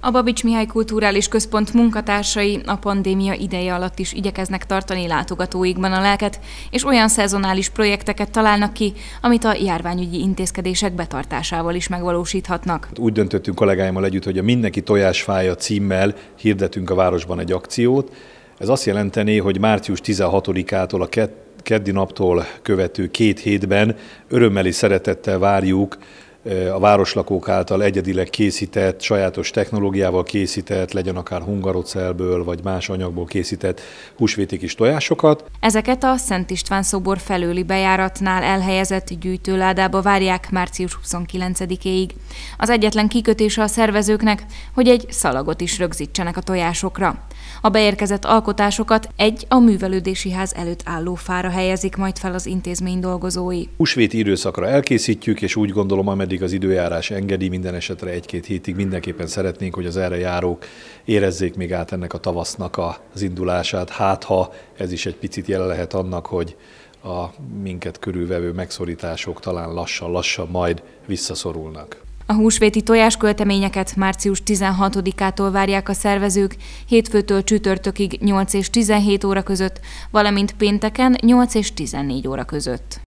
A Babics Mihály Kulturális Központ munkatársai a pandémia ideje alatt is igyekeznek tartani látogatóikban a lelket, és olyan szezonális projekteket találnak ki, amit a járványügyi intézkedések betartásával is megvalósíthatnak. Úgy döntöttünk kollégáimmal együtt, hogy a Mindenki tojásfája címmel hirdetünk a városban egy akciót. Ez azt jelenteni, hogy március 16-ától a keddi naptól követő két hétben örömmel és szeretettel várjuk a városlakók által egyedileg készített, sajátos technológiával készített, legyen akár hungarocelből vagy más anyagból készített húsvéti kis tojásokat. Ezeket a Szent István szobor felőli bejáratnál elhelyezett gyűjtőládába várják március 29-éig. Az egyetlen kikötése a szervezőknek, hogy egy szalagot is rögzítsenek a tojásokra. A beérkezett alkotásokat egy a művelődési ház előtt álló fára helyezik majd fel az intézmény dolgozói. Húsvéti időszakra elkészítjük, és úgy gondolom, ameddig az időjárás engedi, minden esetre egy-két hétig mindenképpen szeretnénk, hogy az erre járók érezzék még át ennek a tavasznak az indulását. Hát ha ez is egy picit jele lehet annak, hogy a minket körülvevő megszorítások talán lassan-lassan majd visszaszorulnak. A húsvéti tojáskölteményeket március 16-ától várják a szervezők, hétfőtől csütörtökig 8 és 17 óra között, valamint pénteken 8 és 14 óra között.